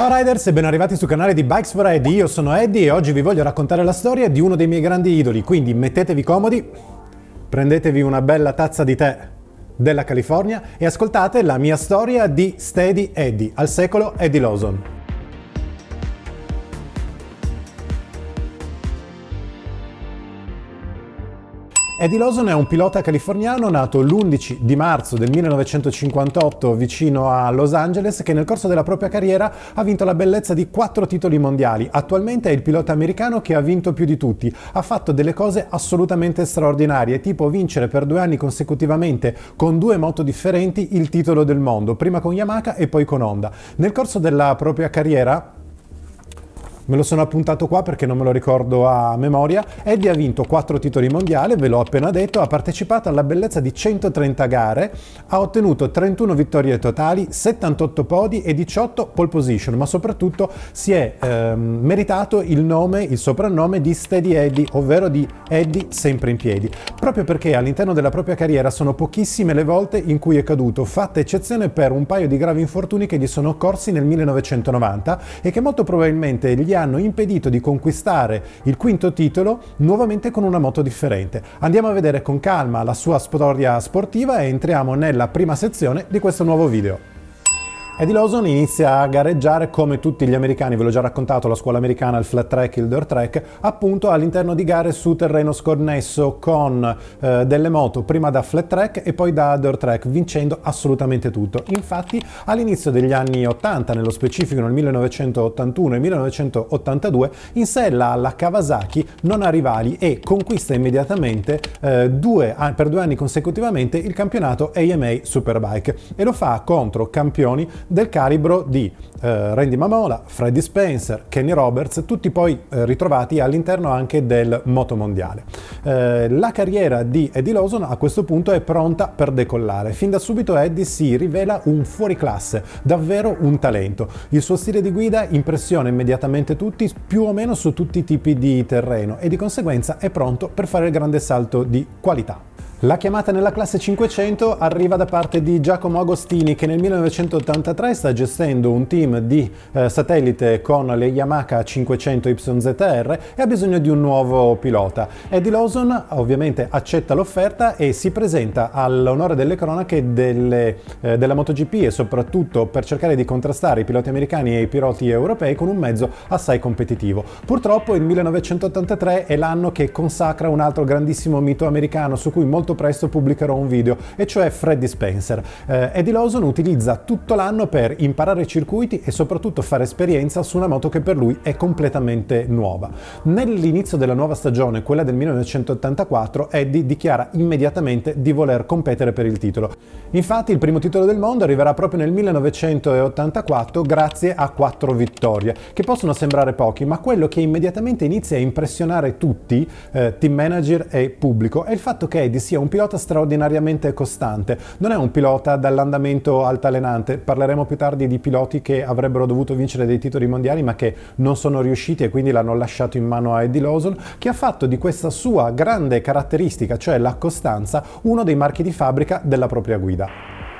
Ciao riders e ben arrivati sul canale di Bikes for Eddie, io sono Eddie e oggi vi voglio raccontare la storia di uno dei miei grandi idoli, quindi mettetevi comodi, prendetevi una bella tazza di tè della California e ascoltate la mia storia di Steady Eddie, al secolo Eddie Lawson. Eddie Lawson è un pilota californiano nato l'11 di marzo del 1958 vicino a Los Angeles che nel corso della propria carriera ha vinto la bellezza di quattro titoli mondiali. Attualmente è il pilota americano che ha vinto più di tutti. Ha fatto delle cose assolutamente straordinarie, tipo vincere per due anni consecutivamente con due moto differenti il titolo del mondo, prima con Yamaha e poi con Honda. Nel corso della propria carriera me lo sono appuntato qua perché non me lo ricordo a memoria. Eddie ha vinto 4 titoli mondiali, ve l'ho appena detto, ha partecipato alla bellezza di 130 gare, ha ottenuto 31 vittorie totali, 78 podi e 18 pole position, ma soprattutto si è ehm, meritato il nome, il soprannome di Steady Eddie, ovvero di Eddie sempre in piedi, proprio perché all'interno della propria carriera sono pochissime le volte in cui è caduto, fatta eccezione per un paio di gravi infortuni che gli sono occorsi nel 1990 e che molto probabilmente gli hanno impedito di conquistare il quinto titolo nuovamente con una moto differente. Andiamo a vedere con calma la sua storia sportiva e entriamo nella prima sezione di questo nuovo video. Eddie Lawson inizia a gareggiare come tutti gli americani, ve l'ho già raccontato, la scuola americana, il flat track, il dirt track, appunto all'interno di gare su terreno sconnesso con eh, delle moto, prima da flat track e poi da dirt track, vincendo assolutamente tutto. Infatti all'inizio degli anni 80, nello specifico nel 1981 e 1982, in sella alla Kawasaki non ha rivali e conquista immediatamente eh, due, per due anni consecutivamente il campionato AMA Superbike e lo fa contro campioni del calibro di eh, Randy Mamola, Freddy Spencer, Kenny Roberts, tutti poi eh, ritrovati all'interno anche del moto mondiale. Eh, la carriera di Eddie Lawson a questo punto è pronta per decollare. Fin da subito Eddie si rivela un fuoriclasse, davvero un talento. Il suo stile di guida impressiona immediatamente tutti, più o meno su tutti i tipi di terreno e di conseguenza è pronto per fare il grande salto di qualità. La chiamata nella classe 500 arriva da parte di Giacomo Agostini che nel 1983 sta gestendo un team di eh, satellite con le Yamaha 500 YZR e ha bisogno di un nuovo pilota. Eddie Lawson ovviamente accetta l'offerta e si presenta all'onore delle cronache delle, eh, della MotoGP e soprattutto per cercare di contrastare i piloti americani e i piloti europei con un mezzo assai competitivo. Purtroppo il 1983 è l'anno che consacra un altro grandissimo mito americano su cui molti molto presto pubblicherò un video, e cioè Freddy Spencer. Eh, Eddie Lawson utilizza tutto l'anno per imparare i circuiti e soprattutto fare esperienza su una moto che per lui è completamente nuova. Nell'inizio della nuova stagione, quella del 1984, Eddie dichiara immediatamente di voler competere per il titolo. Infatti il primo titolo del mondo arriverà proprio nel 1984 grazie a quattro vittorie, che possono sembrare pochi, ma quello che immediatamente inizia a impressionare tutti, eh, team manager e pubblico, è il fatto che Eddie sia sia un pilota straordinariamente costante, non è un pilota dall'andamento altalenante, parleremo più tardi di piloti che avrebbero dovuto vincere dei titoli mondiali ma che non sono riusciti e quindi l'hanno lasciato in mano a Eddie Lawson, che ha fatto di questa sua grande caratteristica, cioè la costanza, uno dei marchi di fabbrica della propria guida.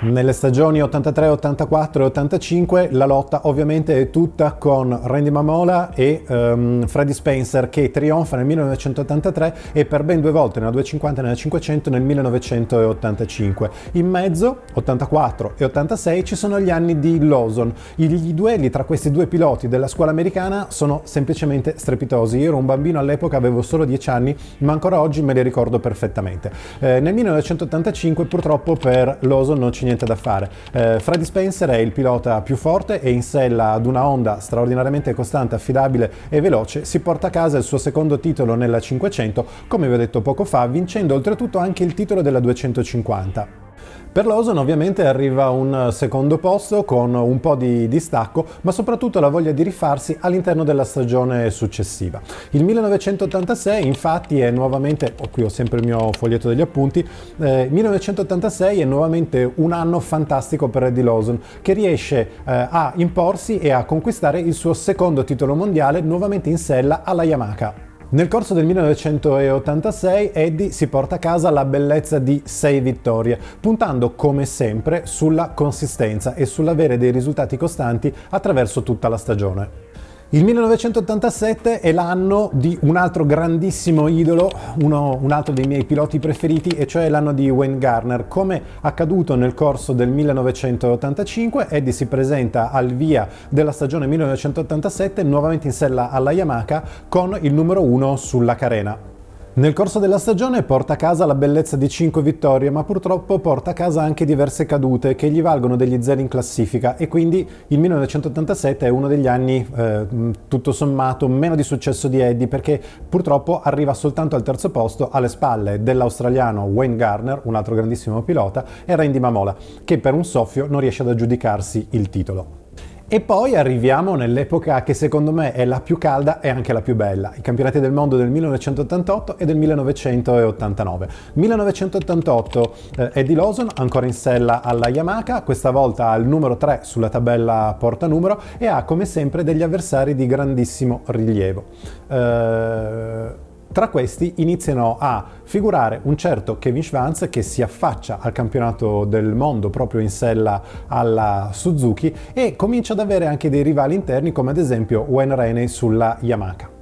Nelle stagioni 83, 84 e 85 la lotta ovviamente è tutta con Randy Mamola e um, ehm, Freddy Spencer che trionfa nel 1983 e per ben due volte nella 250 e nella 500 nel 1985. In mezzo, 84 e 86, ci sono gli anni di Lawson. I, duelli tra questi due piloti della scuola americana sono semplicemente strepitosi. Io ero un bambino all'epoca, avevo solo 10 anni, ma ancora oggi me li ricordo perfettamente. Eh, nel 1985 purtroppo per Lawson non ci niente da fare. Eh, Freddy Spencer è il pilota più forte e in sella ad una onda straordinariamente costante, affidabile e veloce, si porta a casa il suo secondo titolo nella 500, come vi ho detto poco fa, vincendo oltretutto anche il titolo della 250. Per Lawson ovviamente arriva un secondo posto con un po' di distacco, ma soprattutto la voglia di rifarsi all'interno della stagione successiva. Il 1986 infatti è nuovamente, oh, qui ho sempre il mio foglietto degli appunti, eh, 1986 è nuovamente un anno fantastico per Eddie Lawson che riesce eh, a imporsi e a conquistare il suo secondo titolo mondiale nuovamente in sella alla Yamaha. Nel corso del 1986 Eddie si porta a casa la bellezza di 6 vittorie, puntando come sempre sulla consistenza e sull'avere dei risultati costanti attraverso tutta la stagione. Il 1987 è l'anno di un altro grandissimo idolo, uno, un altro dei miei piloti preferiti, e cioè l'anno di Wayne Garner. Come accaduto nel corso del 1985, Eddie si presenta al via della stagione 1987 nuovamente in sella alla Yamaha con il numero 1 sulla carena. Nel corso della stagione porta a casa la bellezza di 5 vittorie, ma purtroppo porta a casa anche diverse cadute che gli valgono degli zeri in classifica e quindi il 1987 è uno degli anni eh, tutto sommato meno di successo di Eddie perché purtroppo arriva soltanto al terzo posto alle spalle dell'australiano Wayne Garner, un altro grandissimo pilota, e Randy Mamola, che per un soffio non riesce ad aggiudicarsi il titolo. E poi arriviamo nell'epoca che secondo me è la più calda e anche la più bella, i campionati del mondo del 1988 e del 1989. 1988 eh, Eddie Lawson ancora in sella alla Yamaha, questa volta al numero 3 sulla tabella porta numero e ha come sempre degli avversari di grandissimo rilievo. Eh, tra questi iniziano a figurare un certo Kevin Schwanz che si affaccia al campionato del mondo proprio in sella alla Suzuki e comincia ad avere anche dei rivali interni come ad esempio Wayne Rainey sulla Yamaha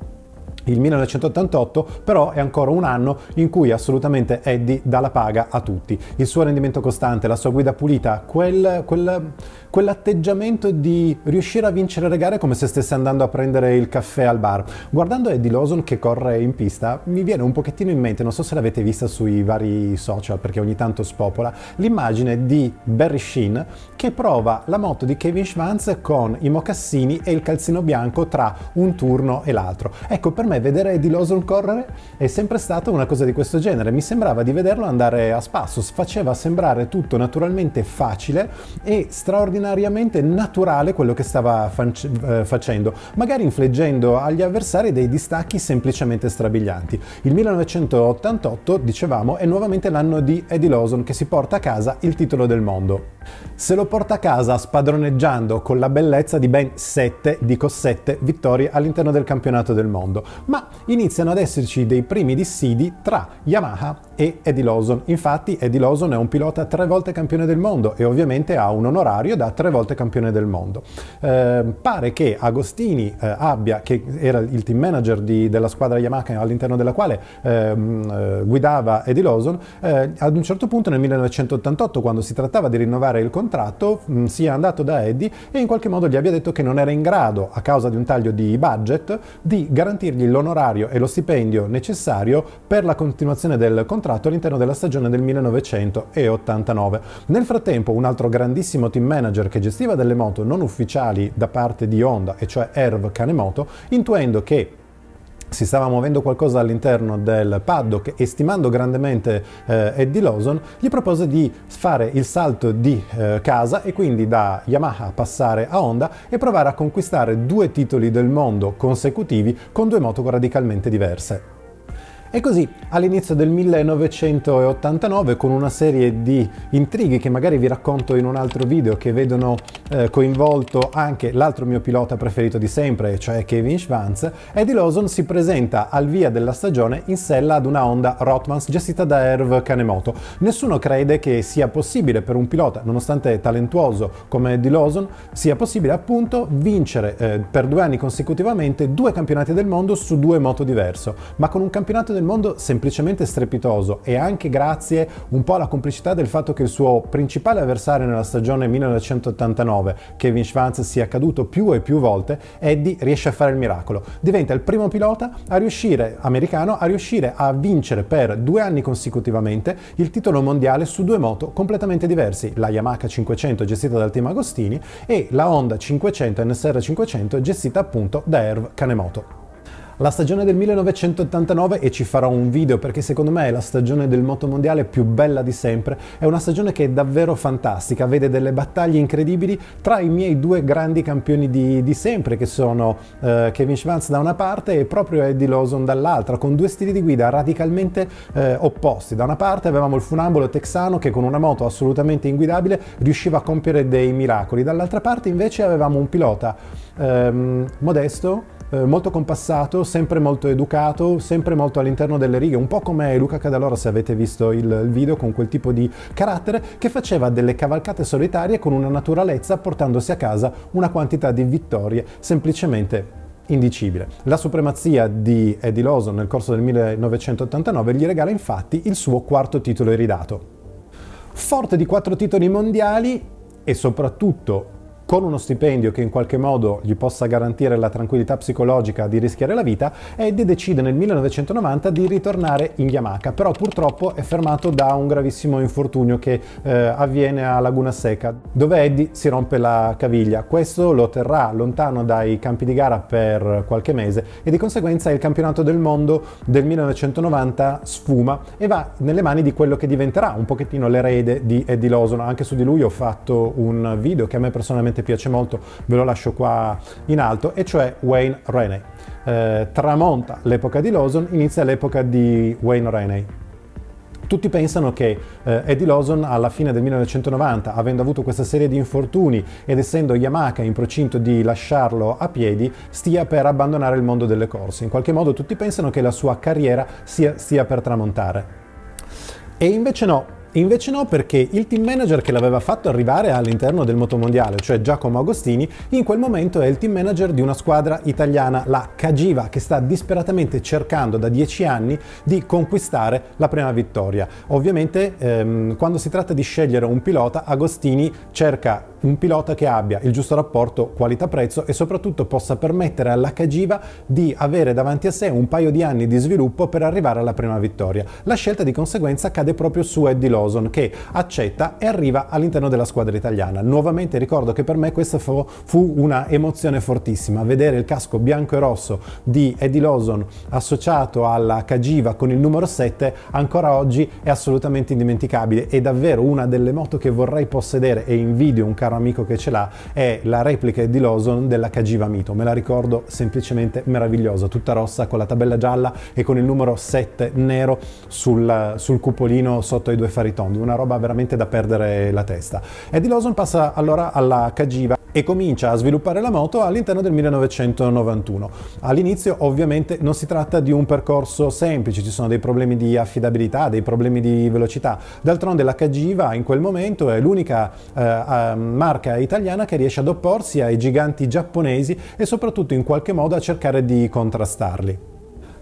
il 1988 però è ancora un anno in cui assolutamente Eddie dà la paga a tutti. Il suo rendimento costante, la sua guida pulita, quel, quel, quell'atteggiamento di riuscire a vincere le gare come se stesse andando a prendere il caffè al bar. Guardando Eddie Lawson che corre in pista mi viene un pochettino in mente, non so se l'avete vista sui vari social perché ogni tanto spopola, l'immagine di Barry Sheen che prova la moto di Kevin Schwanz con i mocassini e il calzino bianco tra un turno e l'altro. Ecco, per me me vedere Eddie Lawson correre è sempre stata una cosa di questo genere, mi sembrava di vederlo andare a spasso, faceva sembrare tutto naturalmente facile e straordinariamente naturale quello che stava eh, facendo, magari infleggendo agli avversari dei distacchi semplicemente strabilianti. Il 1988, dicevamo, è nuovamente l'anno di Eddie Lawson che si porta a casa il titolo del mondo. Se lo porta a casa spadroneggiando con la bellezza di ben 7, dico 7, vittorie all'interno del campionato del mondo ma iniziano ad esserci dei primi dissidi tra Yamaha e Eddie Lawson. Infatti Eddie Lawson è un pilota tre volte campione del mondo e ovviamente ha un onorario da tre volte campione del mondo. Eh, pare che Agostini eh, abbia, che era il team manager di, della squadra Yamaha all'interno della quale ehm, eh, guidava Eddie Lawson, eh, ad un certo punto nel 1988 quando si trattava di rinnovare il contratto mh, mm, sia andato da Eddie e in qualche modo gli abbia detto che non era in grado, a causa di un taglio di budget, di garantirgli il l'onorario e lo stipendio necessario per la continuazione del contratto all'interno della stagione del 1989. Nel frattempo un altro grandissimo team manager che gestiva delle moto non ufficiali da parte di Honda, e cioè Erv Kanemoto, intuendo che si stava muovendo qualcosa all'interno del paddock e stimando grandemente eh, Eddie Lawson, gli propose di fare il salto di eh, casa e quindi da Yamaha passare a Honda e provare a conquistare due titoli del mondo consecutivi con due moto radicalmente diverse. E così all'inizio del 1989 con una serie di intrighi che magari vi racconto in un altro video che vedono eh, coinvolto anche l'altro mio pilota preferito di sempre, cioè Kevin Schwanz, Eddie Lawson si presenta al via della stagione in sella ad una Honda Rotmans gestita da Erv Kanemoto. Nessuno crede che sia possibile per un pilota, nonostante talentuoso come Eddie Lawson, sia possibile appunto vincere eh, per due anni consecutivamente due campionati del mondo su due moto diverse, ma con un campionato del mondo semplicemente strepitoso e anche grazie un po' alla complicità del fatto che il suo principale avversario nella stagione 1989, Kevin Schwanz, sia caduto più e più volte, Eddie riesce a fare il miracolo. Diventa il primo pilota a riuscire, americano a riuscire a vincere per due anni consecutivamente il titolo mondiale su due moto completamente diversi, la Yamaha 500 gestita dal team Agostini e la Honda 500 NSR 500 gestita appunto da Erv Kanemoto la stagione del 1989 e ci farò un video perché secondo me è la stagione del motomondiale più bella di sempre, è una stagione che è davvero fantastica, vede delle battaglie incredibili tra i miei due grandi campioni di, di sempre che sono eh, Kevin Schwanz da una parte e proprio Eddie Lawson dall'altra, con due stili di guida radicalmente eh, opposti. Da una parte avevamo il funambolo texano che con una moto assolutamente inguidabile riusciva a compiere dei miracoli, dall'altra parte invece avevamo un pilota ehm, modesto, eh, molto compassato, sempre molto educato, sempre molto all'interno delle righe, un po' come Luca Cadalora se avete visto il, il video con quel tipo di carattere che faceva delle cavalcate solitarie con una naturalezza portandosi a casa una quantità di vittorie semplicemente indicibile. La supremazia di Eddie Lawson nel corso del 1989 gli regala infatti il suo quarto titolo iridato. Forte di quattro titoli mondiali e soprattutto con uno stipendio che in qualche modo gli possa garantire la tranquillità psicologica di rischiare la vita, Eddie decide nel 1990 di ritornare in Yamaha, però purtroppo è fermato da un gravissimo infortunio che eh, avviene a Laguna Seca, dove Eddie si rompe la caviglia. Questo lo terrà lontano dai campi di gara per qualche mese e di conseguenza il campionato del mondo del 1990 sfuma e va nelle mani di quello che diventerà un pochettino l'erede di Eddie Lawson. Anche su di lui ho fatto un video che a me personalmente particolarmente piace molto, ve lo lascio qua in alto, e cioè Wayne Reney. Eh, tramonta l'epoca di Lawson, inizia l'epoca di Wayne Reney. Tutti pensano che eh, Eddie Lawson alla fine del 1990, avendo avuto questa serie di infortuni ed essendo Yamaha in procinto di lasciarlo a piedi, stia per abbandonare il mondo delle corse. In qualche modo tutti pensano che la sua carriera sia, stia per tramontare. E invece no, Invece no, perché il team manager che l'aveva fatto arrivare all'interno del motomondiale, cioè Giacomo Agostini, in quel momento è il team manager di una squadra italiana, la Cagiva, che sta disperatamente cercando da dieci anni di conquistare la prima vittoria. Ovviamente ehm, quando si tratta di scegliere un pilota, Agostini cerca un pilota che abbia il giusto rapporto qualità-prezzo e soprattutto possa permettere all'Hgiva di avere davanti a sé un paio di anni di sviluppo per arrivare alla prima vittoria. La scelta di conseguenza cade proprio su Eddie Lawson che accetta e arriva all'interno della squadra italiana. Nuovamente ricordo che per me questa fu, fu una emozione fortissima, vedere il casco bianco e rosso di Eddie Lawson associato alla Cagiva con il numero 7 ancora oggi è assolutamente indimenticabile, è davvero una delle moto che vorrei possedere e invidio un caro caro amico che ce l'ha, è la replica di Lawson della Cagiva Mito. Me la ricordo semplicemente meravigliosa, tutta rossa con la tabella gialla e con il numero 7 nero sul, sul cupolino sotto i due faritondi. Una roba veramente da perdere la testa. Eddie Lawson passa allora alla Cagiva e comincia a sviluppare la moto all'interno del 1991. All'inizio ovviamente non si tratta di un percorso semplice, ci sono dei problemi di affidabilità, dei problemi di velocità. D'altronde la Cagiva in quel momento è l'unica eh, marca italiana che riesce ad opporsi ai giganti giapponesi e soprattutto in qualche modo a cercare di contrastarli.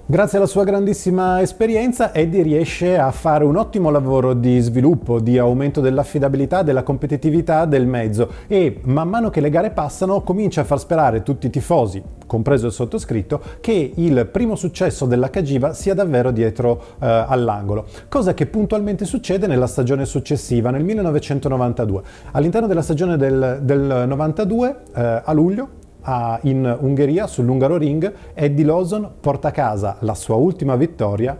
Grazie alla sua grandissima esperienza Eddie riesce a fare un ottimo lavoro di sviluppo, di aumento dell'affidabilità, della competitività del mezzo e man mano che le gare passano comincia a far sperare tutti i tifosi, compreso il sottoscritto, che il primo successo della Cagiva sia davvero dietro eh, all'angolo, cosa che puntualmente succede nella stagione successiva, nel 1992. All'interno della stagione del, del 92, eh, a luglio, a, in Ungheria sull'Ungaro Ring, Eddie Lawson porta a casa la sua ultima vittoria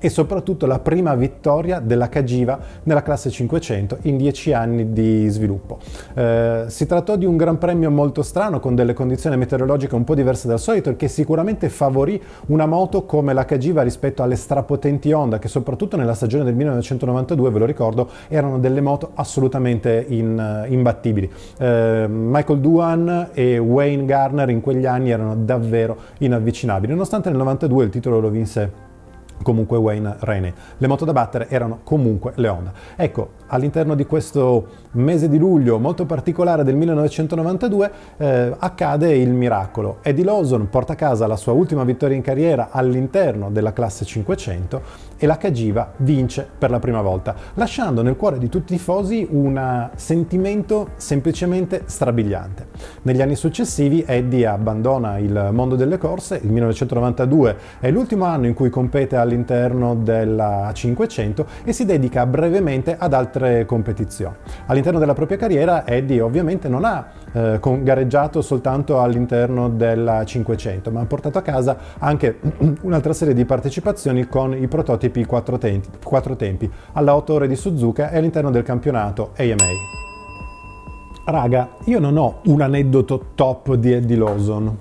e soprattutto la prima vittoria della Cagiva nella classe 500 in 10 anni di sviluppo. Eh, si trattò di un gran premio molto strano con delle condizioni meteorologiche un po' diverse dal solito che sicuramente favorì una moto come la Cagiva rispetto alle strapotenti Honda che soprattutto nella stagione del 1992 ve lo ricordo erano delle moto assolutamente in, eh, imbattibili. Eh, Michael Duan e Wayne Garner in quegli anni erano davvero inavvicinabili nonostante nel 92 il titolo lo vinse comunque Wayne Rainey. Le moto da battere erano comunque le Honda. Ecco, all'interno di questo mese di luglio molto particolare del 1992 eh, accade il miracolo. Eddie Lawson porta a casa la sua ultima vittoria in carriera all'interno della classe 500 e la Cagiva vince per la prima volta, lasciando nel cuore di tutti i tifosi un sentimento semplicemente strabiliante. Negli anni successivi Eddie abbandona il mondo delle corse, il 1992 è l'ultimo anno in cui compete all'interno della 500 e si dedica brevemente ad altre altre competizioni. All'interno della propria carriera Eddie ovviamente non ha eh, gareggiato soltanto all'interno della 500, ma ha portato a casa anche un'altra serie di partecipazioni con i prototipi 4 tempi, 4 tempi alla 8 ore di Suzuka e all'interno del campionato AMA. Raga, io non ho un aneddoto top di Eddie Lawson,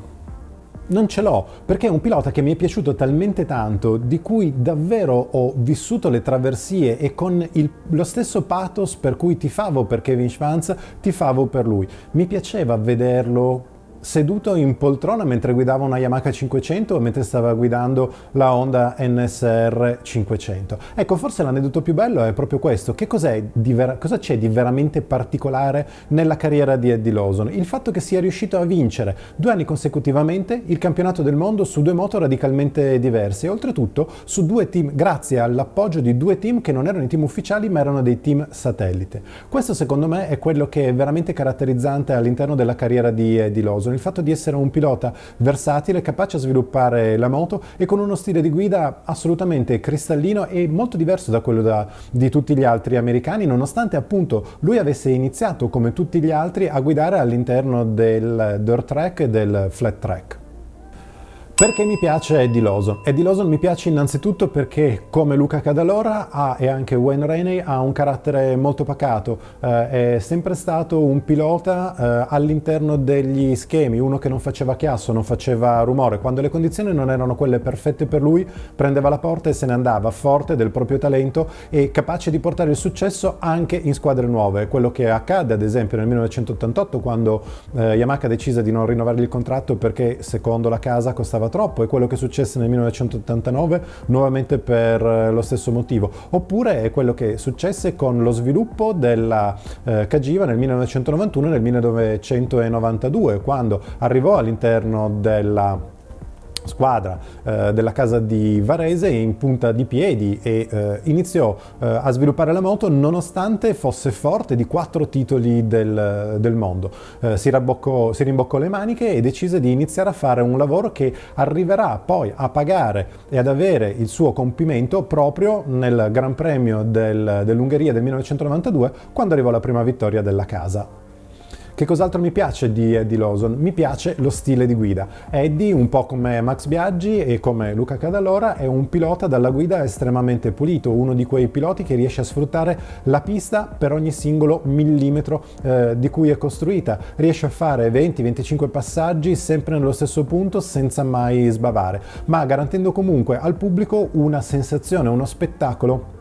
non ce l'ho, perché è un pilota che mi è piaciuto talmente tanto, di cui davvero ho vissuto le traversie e con il, lo stesso pathos per cui tifavo per Kevin Schwanz, tifavo per lui. Mi piaceva vederlo seduto in poltrona mentre guidava una Yamaha 500 o mentre stava guidando la Honda NSR 500. Ecco, forse l'aneddoto più bello è proprio questo. Che cos'è di vera- cosa c'è di veramente particolare nella carriera di Eddie Lawson? Il fatto che sia riuscito a vincere due anni consecutivamente il campionato del mondo su due moto radicalmente diverse e oltretutto su due team, grazie all'appoggio di due team che non erano i team ufficiali ma erano dei team satellite. Questo secondo me è quello che è veramente caratterizzante all'interno della carriera di Eddie Lawson il fatto di essere un pilota versatile, capace a sviluppare la moto e con uno stile di guida assolutamente cristallino e molto diverso da quello da, di tutti gli altri americani, nonostante appunto lui avesse iniziato come tutti gli altri a guidare all'interno del dirt track e del flat track. Perché mi piace Eddie Lawson? Eddie Lawson mi piace innanzitutto perché, come Luca Cadalora ha, e anche Wayne Rainey, ha un carattere molto pacato. Eh, è sempre stato un pilota eh, all'interno degli schemi, uno che non faceva chiasso, non faceva rumore. Quando le condizioni non erano quelle perfette per lui, prendeva la porta e se ne andava, forte del proprio talento e capace di portare il successo anche in squadre nuove. Quello che accadde, ad esempio, nel 1988, quando eh, Yamaha decise di non rinnovargli il contratto perché, secondo la casa, costava sembrava troppo è quello che successe nel 1989 nuovamente per eh, lo stesso motivo. Oppure è quello che successe con lo sviluppo della eh, Cagiva nel 1991 e nel 1992 quando arrivò all'interno della squadra eh, della casa di Varese in punta di piedi e eh, iniziò eh, a sviluppare la moto nonostante fosse forte di quattro titoli del, del mondo. Eh, si, raboccò, si, rimboccò le maniche e decise di iniziare a fare un lavoro che arriverà poi a pagare e ad avere il suo compimento proprio nel Gran Premio del, dell'Ungheria del 1992 quando arrivò la prima vittoria della casa. Che cos'altro mi piace di Eddie Lawson? Mi piace lo stile di guida. Eddie, un po' come Max Biaggi e come Luca Cadalora, è un pilota dalla guida estremamente pulito, uno di quei piloti che riesce a sfruttare la pista per ogni singolo millimetro eh, di cui è costruita. Riesce a fare 20-25 passaggi sempre nello stesso punto senza mai sbavare, ma garantendo comunque al pubblico una sensazione, uno spettacolo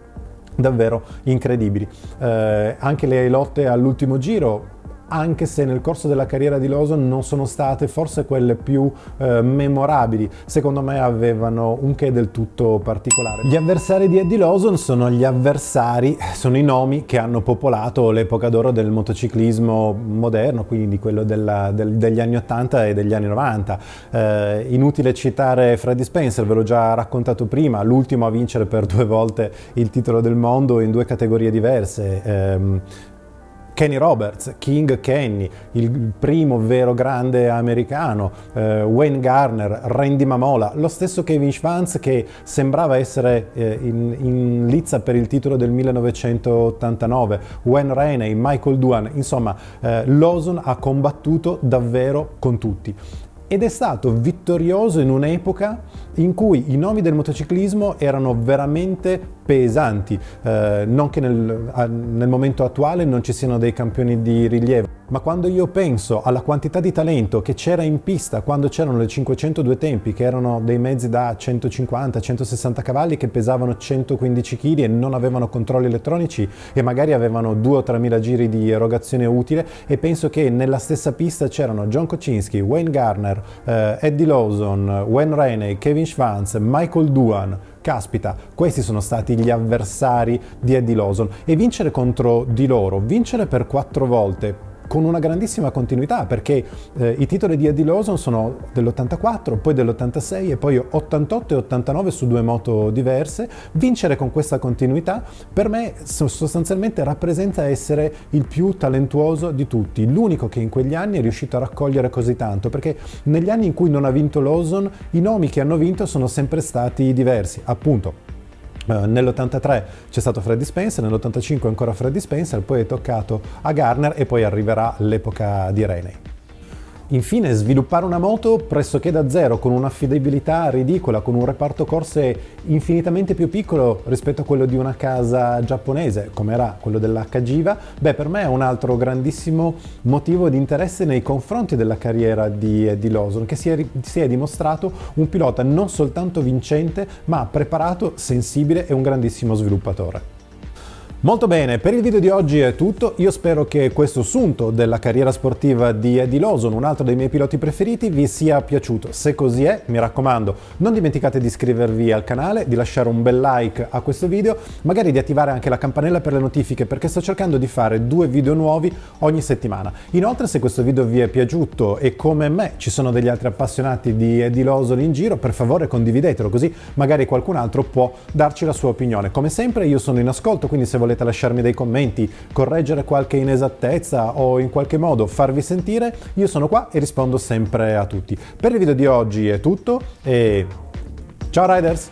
davvero incredibili. Eh, anche le lotte all'ultimo giro anche se nel corso della carriera di Lawson non sono state forse quelle più eh, memorabili, secondo me avevano un che del tutto particolare. Gli avversari di Eddie Lawson sono gli avversari, sono i nomi che hanno popolato l'epoca d'oro del motociclismo moderno, quindi quello della, del, degli anni 80 e degli anni 90. Eh, inutile citare Freddy Spencer, ve l'ho già raccontato prima, l'ultimo a vincere per due volte il titolo del mondo in due categorie diverse. Eh, Kenny Roberts, King Kenny, il primo vero grande americano, eh, Wayne Garner, Randy Mamola, lo stesso Kevin Schwanz che sembrava essere eh, in, in, lizza per il titolo del 1989, Wayne Rainey, Michael Duan, insomma eh, Lawson ha combattuto davvero con tutti ed è stato vittorioso in un'epoca in cui i nomi del motociclismo erano veramente pesanti, eh, non che nel, nel momento attuale non ci siano dei campioni di rilievo. Ma quando io penso alla quantità di talento che c'era in pista quando c'erano le 502 tempi, che erano dei mezzi da 150-160 cavalli che pesavano 115 kg e non avevano controlli elettronici e magari avevano 2 o 3 mila giri di erogazione utile, e penso che nella stessa pista c'erano John Kocinski, Wayne Garner, eh, Eddie Lawson, Wayne Rainey, Kevin Schwanz, Michael Duan, caspita, questi sono stati gli avversari di Eddie Lawson e vincere contro di loro, vincere per quattro volte con una grandissima continuità perché eh, i titoli di Eddie Lawson sono dell'84, poi dell'86 e poi 88 e 89 su due moto diverse. Vincere con questa continuità per me sostanzialmente rappresenta essere il più talentuoso di tutti, l'unico che in quegli anni è riuscito a raccogliere così tanto perché negli anni in cui non ha vinto Lawson i nomi che hanno vinto sono sempre stati diversi, appunto eh, Nell'83 c'è stato Freddy Spencer, nell'85 ancora Freddy Spencer, poi è toccato a Garner e poi arriverà l'epoca di Reney. Infine, sviluppare una moto pressoché da zero, con un'affidabilità ridicola, con un reparto corse infinitamente più piccolo rispetto a quello di una casa giapponese, come era quello dell'HGIVA, beh, per me è un altro grandissimo motivo di interesse nei confronti della carriera di Eddie eh, Lawson, che si è, si è dimostrato un pilota non soltanto vincente, ma preparato, sensibile e un grandissimo sviluppatore. Molto bene, per il video di oggi è tutto, io spero che questo assunto della carriera sportiva di Eddie Lawson, un altro dei miei piloti preferiti, vi sia piaciuto. Se così è, mi raccomando, non dimenticate di iscrivervi al canale, di lasciare un bel like a questo video, magari di attivare anche la campanella per le notifiche perché sto cercando di fare due video nuovi ogni settimana. Inoltre se questo video vi è piaciuto e come me ci sono degli altri appassionati di Eddie Lawson in giro, per favore condividetelo così magari qualcun altro può darci la sua opinione. Come sempre io sono in ascolto, quindi se volete volete lasciarmi dei commenti, correggere qualche inesattezza o in qualche modo farvi sentire, io sono qua e rispondo sempre a tutti. Per il video di oggi è tutto e ciao riders!